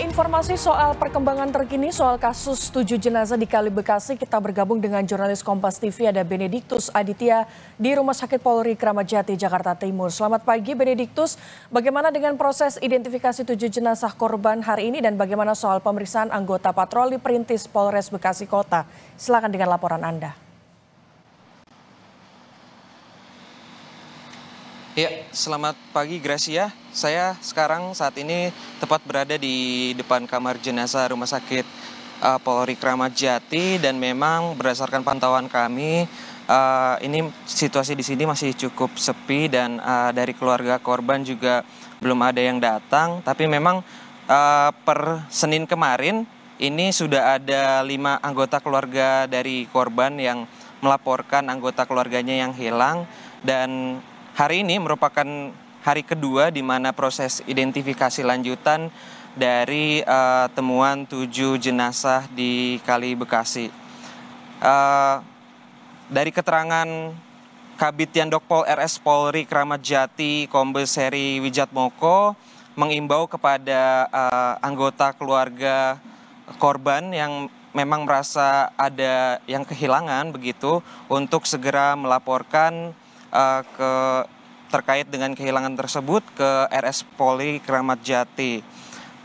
Informasi soal perkembangan terkini soal kasus tujuh jenazah di Kali Bekasi, kita bergabung dengan jurnalis Kompas TV ada Benediktus Aditya di Rumah Sakit Polri Kramat Jati, Jakarta Timur. Selamat pagi Benediktus, bagaimana dengan proses identifikasi tujuh jenazah korban hari ini dan bagaimana soal pemeriksaan anggota patroli perintis Polres Bekasi Kota? Silakan dengan laporan Anda. Ya, selamat pagi Gracia. Saya sekarang saat ini tepat berada di depan kamar jenazah Rumah Sakit uh, Polri Kramat Jati dan memang berdasarkan pantauan kami uh, ini situasi di sini masih cukup sepi dan uh, dari keluarga korban juga belum ada yang datang. Tapi memang uh, per Senin kemarin ini sudah ada lima anggota keluarga dari korban yang melaporkan anggota keluarganya yang hilang dan Hari ini merupakan hari kedua di mana proses identifikasi lanjutan dari uh, temuan tujuh jenazah di Kali Bekasi. Uh, dari keterangan Kabit Yandokpol RS Polri Kramat Jati Kombes Heri Wijatmoko mengimbau kepada uh, anggota keluarga korban yang memang merasa ada yang kehilangan begitu untuk segera melaporkan uh, ke terkait dengan kehilangan tersebut ke RS Polri Kramat Jati.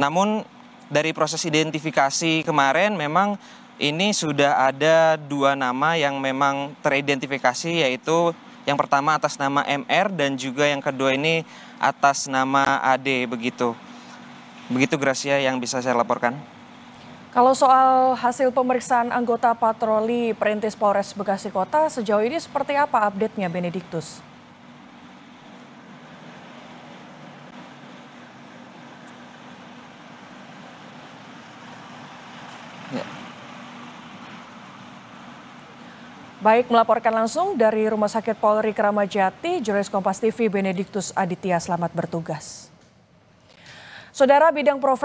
Namun dari proses identifikasi kemarin memang ini sudah ada dua nama yang memang teridentifikasi yaitu yang pertama atas nama MR dan juga yang kedua ini atas nama AD begitu. Begitu Gracia yang bisa saya laporkan. Kalau soal hasil pemeriksaan anggota patroli perintis Polres Bekasi Kota, sejauh ini seperti apa update-nya Benediktus? Ya. Baik, melaporkan langsung dari Rumah Sakit Polri Kramajati, jurnalis Kompas TV Benediktus Aditya, selamat bertugas. Saudara bidang profesi